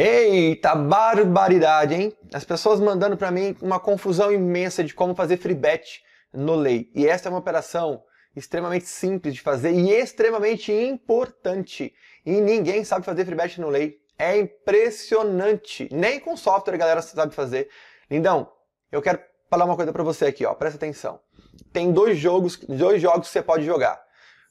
Eita barbaridade, hein? As pessoas mandando para mim uma confusão imensa de como fazer free bet no lei. E esta é uma operação extremamente simples de fazer e extremamente importante. E ninguém sabe fazer free bet no lei. É impressionante. Nem com software a galera sabe fazer. Lindão, eu quero falar uma coisa para você aqui, ó. Presta atenção. Tem dois jogos, dois jogos que você pode jogar.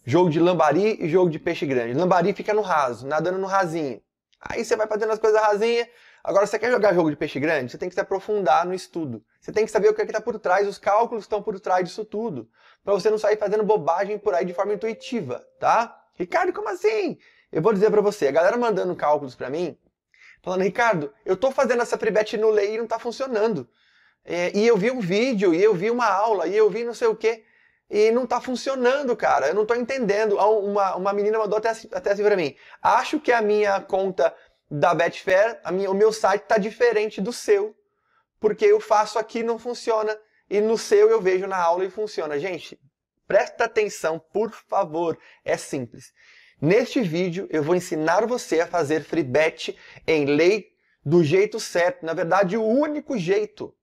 Jogo de lambari e jogo de peixe grande. Lambari fica no raso, nadando no rasinho. Aí você vai fazendo as coisas rasinha. Agora, você quer jogar jogo de peixe grande, você tem que se aprofundar no estudo. Você tem que saber o que é está por trás, os cálculos que estão por trás disso tudo. Para você não sair fazendo bobagem por aí de forma intuitiva, tá? Ricardo, como assim? Eu vou dizer para você, a galera mandando cálculos para mim, falando, Ricardo, eu estou fazendo essa prebet no lei e não está funcionando. É, e eu vi um vídeo, e eu vi uma aula, e eu vi não sei o quê e não tá funcionando, cara. Eu não tô entendendo. Uma, uma menina mandou até, até assim pra mim. Acho que a minha conta da Betfair, a minha, o meu site tá diferente do seu. Porque eu faço aqui não funciona. E no seu eu vejo na aula e funciona. Gente, presta atenção, por favor. É simples. Neste vídeo eu vou ensinar você a fazer free bet em lei do jeito certo. Na verdade, o único jeito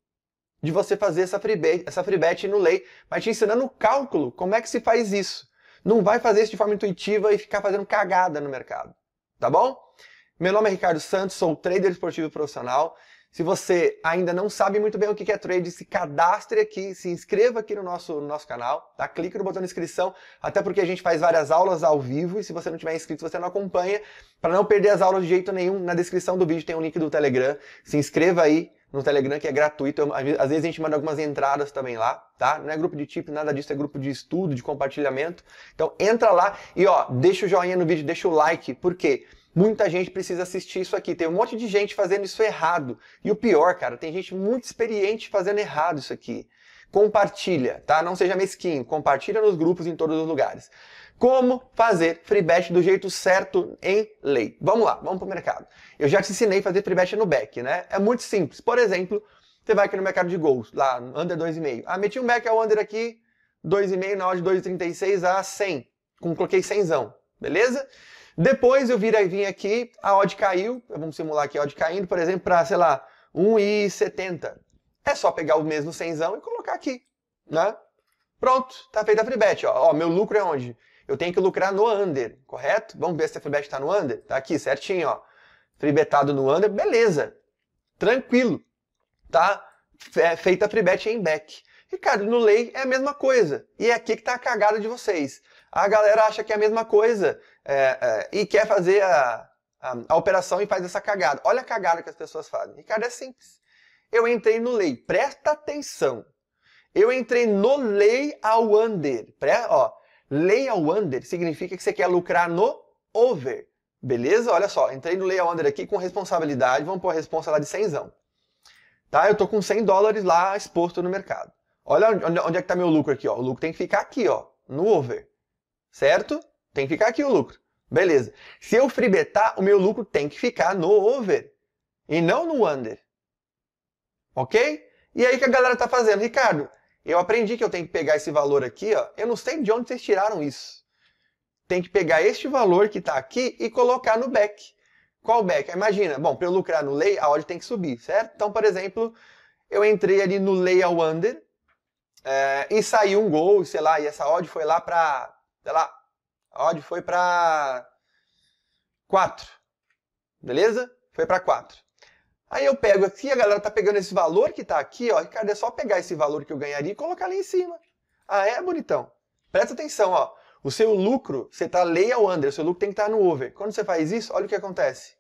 de você fazer essa free, bet, essa free bet no lei, mas te ensinando o cálculo, como é que se faz isso. Não vai fazer isso de forma intuitiva e ficar fazendo cagada no mercado, tá bom? Meu nome é Ricardo Santos, sou trader esportivo profissional. Se você ainda não sabe muito bem o que é trade, se cadastre aqui, se inscreva aqui no nosso, no nosso canal, tá? Clique no botão de inscrição, até porque a gente faz várias aulas ao vivo e se você não tiver inscrito, você não acompanha. Para não perder as aulas de jeito nenhum, na descrição do vídeo tem um link do Telegram. Se inscreva aí, no Telegram, que é gratuito. Às vezes a gente manda algumas entradas também lá, tá? Não é grupo de tip, nada disso, é grupo de estudo, de compartilhamento. Então entra lá e ó, deixa o joinha no vídeo, deixa o like, porque Muita gente precisa assistir isso aqui. Tem um monte de gente fazendo isso errado. E o pior, cara, tem gente muito experiente fazendo errado isso aqui. Compartilha, tá? Não seja mesquinho. Compartilha nos grupos em todos os lugares. Como fazer free bet do jeito certo em lei. Vamos lá, vamos pro mercado. Eu já te ensinei a fazer free bet no back, né? É muito simples. Por exemplo, você vai aqui no mercado de gols, lá, under 2,5. Ah, meti um back ao é under aqui, 2,5 na de 2,36 a 100. Com, coloquei 100, beleza? Depois eu e vim aqui, a odd caiu, vamos simular aqui a odd caindo, por exemplo, para, sei lá, 1,70. É só pegar o mesmo cenzão e colocar aqui, né? Pronto, tá feita a FreeBet. Ó, ó, meu lucro é onde? Eu tenho que lucrar no under, correto? Vamos ver se a FreeBet está no under. Tá aqui, certinho, ó. FreeBetado no under, beleza. Tranquilo, tá? É, feita a FreeBet em back. Ricardo, no lei é a mesma coisa. E é aqui que tá a cagada de vocês. A galera acha que é a mesma coisa é, é, e quer fazer a, a, a, operação e faz essa cagada. Olha a cagada que as pessoas fazem. Ricardo, é simples eu entrei no lei. Presta atenção. Eu entrei no lei ao under. Pre ó, ao under significa que você quer lucrar no over. Beleza? Olha só, entrei no lay ao under aqui com responsabilidade. Vamos pôr a responsa lá de 100. Tá? Eu tô com 100 dólares lá exposto no mercado. Olha onde, onde é que tá meu lucro aqui, ó. O lucro tem que ficar aqui, ó, no over. Certo? Tem que ficar aqui o lucro. Beleza. Se eu fribetar, o meu lucro tem que ficar no over e não no under. Ok? E aí o que a galera está fazendo? Ricardo, eu aprendi que eu tenho que pegar esse valor aqui, ó. eu não sei de onde vocês tiraram isso. Tem que pegar este valor que está aqui e colocar no back. Qual back? Imagina, bom, para eu lucrar no lay, a odd tem que subir, certo? Então, por exemplo, eu entrei ali no lay ao under é, eh, e saiu um gol, sei lá, e essa odd foi lá para, sei lá, a odd foi para 4. Beleza? Foi para 4. Aí eu pego aqui, a galera tá pegando esse valor que tá aqui, ó. Ricardo, é só pegar esse valor que eu ganharia e colocar ali em cima. Ah, é, bonitão? Presta atenção, ó. O seu lucro, você tá lay ao under, o seu lucro tem que estar tá no over. Quando você faz isso, olha o que acontece.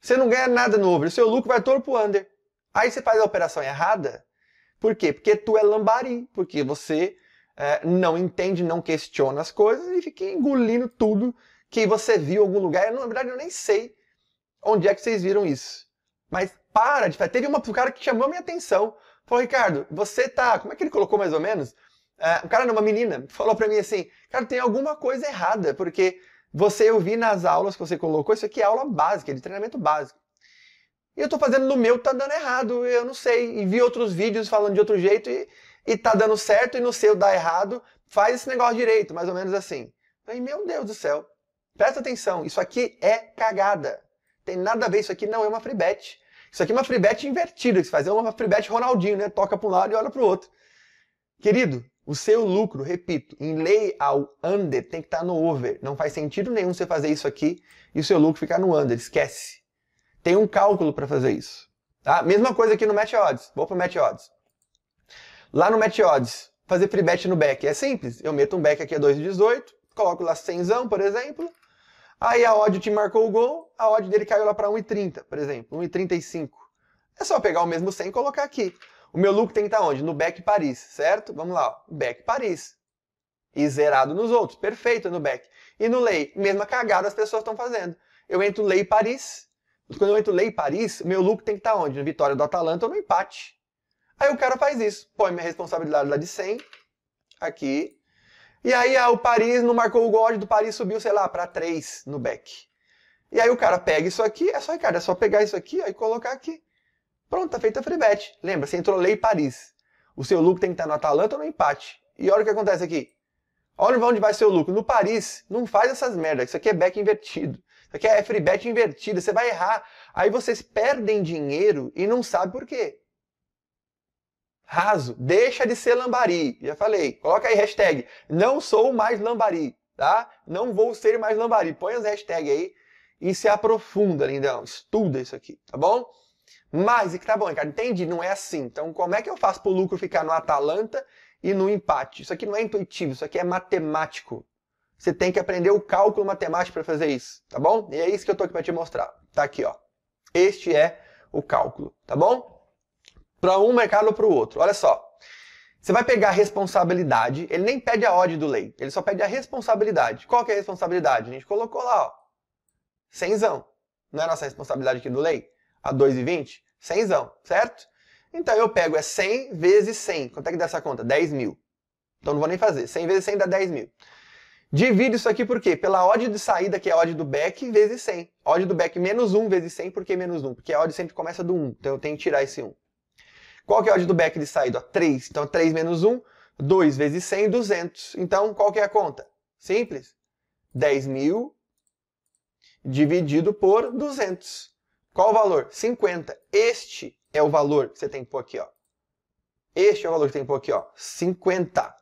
Você não ganha nada no over, o seu lucro vai todo pro under. Aí você faz a operação errada. Por quê? Porque tu é lambari, porque você é, não entende, não questiona as coisas e fica engolindo tudo que você viu em algum lugar. Eu, na verdade, eu nem sei onde é que vocês viram isso. Mas para de fazer. Teve uma, um cara que chamou a minha atenção. Falou, Ricardo, você tá. Como é que ele colocou mais ou menos? Uh, um cara, uma menina, falou para mim assim: Cara, tem alguma coisa errada, porque você, eu vi nas aulas que você colocou, isso aqui é aula básica, é de treinamento básico. E eu tô fazendo no meu, tá dando errado, eu não sei. E vi outros vídeos falando de outro jeito e, e tá dando certo, e no seu dá errado, faz esse negócio direito, mais ou menos assim. Falei, meu Deus do céu, presta atenção, isso aqui é cagada. Tem nada a ver, isso aqui não é uma free bet. Isso aqui é uma free bet invertida que você faz. É uma free bet Ronaldinho, né? Toca para um lado e olha para o outro. Querido, o seu lucro, repito, em lei ao under tem que estar tá no over. Não faz sentido nenhum você fazer isso aqui e o seu lucro ficar no under. Esquece. Tem um cálculo para fazer isso. Tá? Mesma coisa aqui no Match Odds. Vou para o Match Odds. Lá no Match Odds, fazer free bet no back é simples. Eu meto um back aqui a 2,18, coloco lá 100, por exemplo, Aí a odd te marcou o gol, a odd dele caiu lá para 1,30, por exemplo, 1,35. É só pegar o mesmo 100 e colocar aqui. O meu lucro tem que estar tá onde? No back Paris, certo? Vamos lá, ó. back Paris. E zerado nos outros, perfeito no back. E no lei, mesma cagada as pessoas estão fazendo. Eu entro lei Paris, quando eu entro lei Paris, o meu lucro tem que estar tá onde? No vitória do Atalanta ou no empate. Aí o cara faz isso, põe minha responsabilidade lá de 100, aqui, e aí ah, o Paris não marcou o gol, do Paris subiu, sei lá, para 3 no back. E aí o cara pega isso aqui, é só, cara, é só pegar isso aqui ó, e colocar aqui. Pronto, tá feita a free bet. Lembra, você entrou lei Paris. O seu lucro tem que estar tá no Atalanta ou no empate. E olha o que acontece aqui. Olha onde vai seu lucro. No Paris, não faz essas merdas. Isso aqui é back invertido. Isso aqui é free bet invertido. Você vai errar. Aí vocês perdem dinheiro e não sabe por quê raso, deixa de ser lambari. Já falei. Coloca aí hashtag não sou mais lambari, tá? Não vou ser mais lambari. Põe as hashtags aí e se aprofunda, lindão. Estuda isso aqui, tá bom? Mas, e que tá bom, cara, entendi, não é assim. Então, como é que eu faço pro lucro ficar no Atalanta e no empate? Isso aqui não é intuitivo, isso aqui é matemático. Você tem que aprender o cálculo matemático para fazer isso, tá bom? E é isso que eu tô aqui para te mostrar. Tá aqui, ó. Este é o cálculo, tá bom? para um mercado ou para o outro. Olha só. Você vai pegar a responsabilidade, ele nem pede a odd do lei, ele só pede a responsabilidade. Qual que é a responsabilidade? A gente colocou lá, ó. Cenzão. Não é a nossa responsabilidade aqui do lei? A 2,20? Cenzão, certo? Então eu pego é 100 vezes 100. Quanto é que dá essa conta? 10 mil. Então não vou nem fazer. 100 vezes 100 dá 10 mil. Divido isso aqui por quê? Pela odd de saída, que é a odd do back, vezes 100. Odd do back menos 1 vezes 100, por que menos 1? Porque a odd sempre começa do 1, então eu tenho que tirar esse 1. Qual que é o ódio do back de saída? 3. Então, 3 menos 1, 2 vezes 100, 200. Então, qual que é a conta? Simples. 10 mil dividido por 200. Qual o valor? 50. Este é o valor que você tem que pôr aqui, ó. Este é o valor que tem que pôr aqui, ó. 50.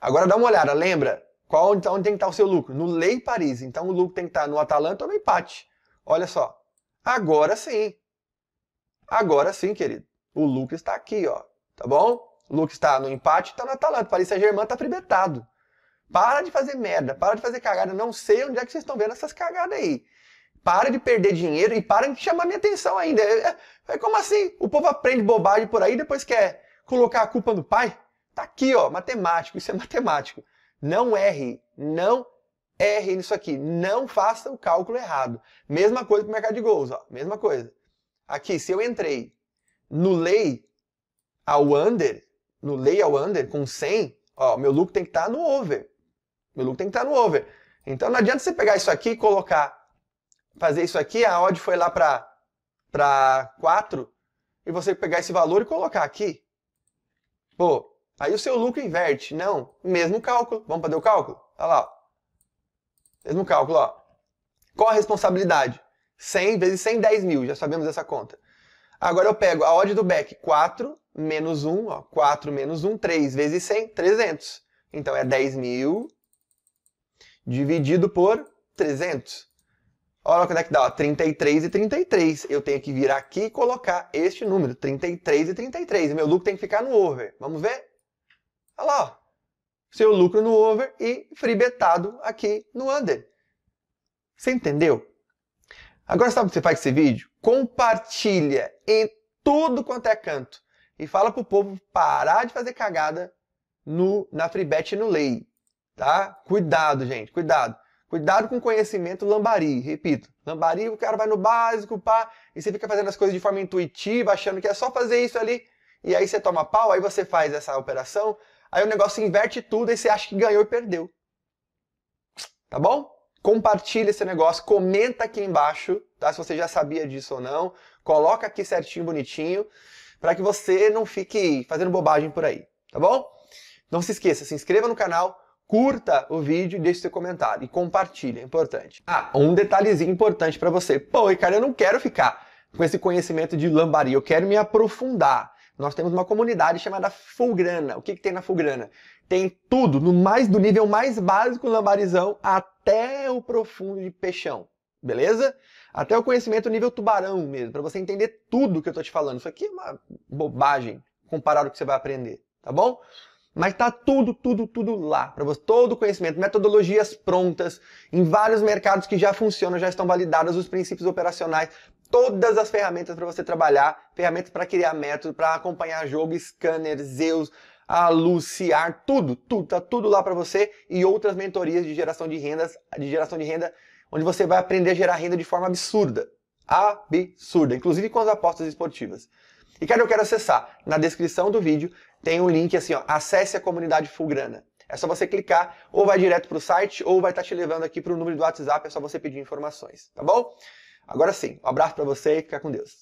Agora dá uma olhada, lembra? Qual então tem que estar o seu lucro? No Lei Paris. Então o lucro tem que estar no Atalanta ou no empate. Olha só. Agora sim. Agora sim, querido. O Lucas está aqui, ó. Tá bom? O Lucas está no empate, está na Atalanta. O Paris Saint-Germain está pribetado. Para de fazer merda, para de fazer cagada. Não sei onde é que vocês estão vendo essas cagadas aí. Para de perder dinheiro e para de chamar minha atenção ainda. É, é, é como assim? O povo aprende bobagem por aí e depois quer colocar a culpa no pai? Tá aqui, ó, matemático, isso é matemático. Não erre, não erre nisso aqui. Não faça o cálculo errado. Mesma coisa para o mercado de gols, ó, mesma coisa. Aqui, se eu entrei no lay ao under, no lay ao under com 100, ó, meu lucro tem que estar tá no over. Meu lucro tem que estar tá no over. Então não adianta você pegar isso aqui e colocar, fazer isso aqui, a odd foi lá para para 4 e você pegar esse valor e colocar aqui. Pô, aí o seu lucro inverte. Não, mesmo cálculo. Vamos fazer o cálculo? Olha lá. Ó. Mesmo cálculo, ó. Qual a responsabilidade? 100 vezes 100, 10 mil. Já sabemos essa conta. Agora eu pego a odd do back, 4 menos 1, ó, 4 menos 1, 3 vezes 100, 300. Então é 10 mil dividido por 300. Olha quando é que dá, ó, 33 e 33. Eu tenho que vir aqui e colocar este número, 33 e 33. Meu lucro tem que ficar no over. Vamos ver? Olha lá, ó. seu lucro no over e fribetado aqui no under. Você entendeu? Agora sabe o que você faz com esse vídeo? compartilha em tudo quanto é canto. E fala pro povo parar de fazer cagada no, na freebet e no lei. Tá? Cuidado, gente, cuidado. Cuidado com conhecimento lambari, repito. Lambari, o cara vai no básico, pá, e você fica fazendo as coisas de forma intuitiva, achando que é só fazer isso ali, e aí você toma pau, aí você faz essa operação, aí o negócio inverte tudo, e você acha que ganhou e perdeu. Tá bom? Compartilha esse negócio, comenta aqui embaixo, tá? Se você já sabia disso ou não, coloca aqui certinho, bonitinho, para que você não fique fazendo bobagem por aí, tá bom? Não se esqueça, se inscreva no canal, curta o vídeo e deixe seu comentário e compartilha, é importante. Ah, um detalhezinho importante para você. Pô, Ricardo, eu não quero ficar com esse conhecimento de lambari, eu quero me aprofundar. Nós temos uma comunidade chamada Fulgrana. O que, que tem na Fulgrana? Tem tudo, no mais do nível mais básico lambarizão até até o profundo de peixão, beleza? Até o conhecimento nível tubarão mesmo, para você entender tudo que eu tô te falando. Isso aqui é uma bobagem comparado ao que você vai aprender, tá bom? Mas tá tudo, tudo, tudo lá para você, todo o conhecimento, metodologias prontas em vários mercados que já funcionam, já estão validadas os princípios operacionais, todas as ferramentas para você trabalhar, ferramentas para criar método, para acompanhar jogo, scanner, Zeus, Aluciar, tudo, tudo, tá tudo lá para você e outras mentorias de geração de rendas, de geração de renda, onde você vai aprender a gerar renda de forma absurda, absurda, inclusive com as apostas esportivas. E cara, eu quero acessar. Na descrição do vídeo tem um link assim, ó, acesse a comunidade Fulgrana. É só você clicar, ou vai direto para o site, ou vai estar tá te levando aqui para o número do WhatsApp, é só você pedir informações, tá bom? Agora sim, um abraço para você e fica com Deus.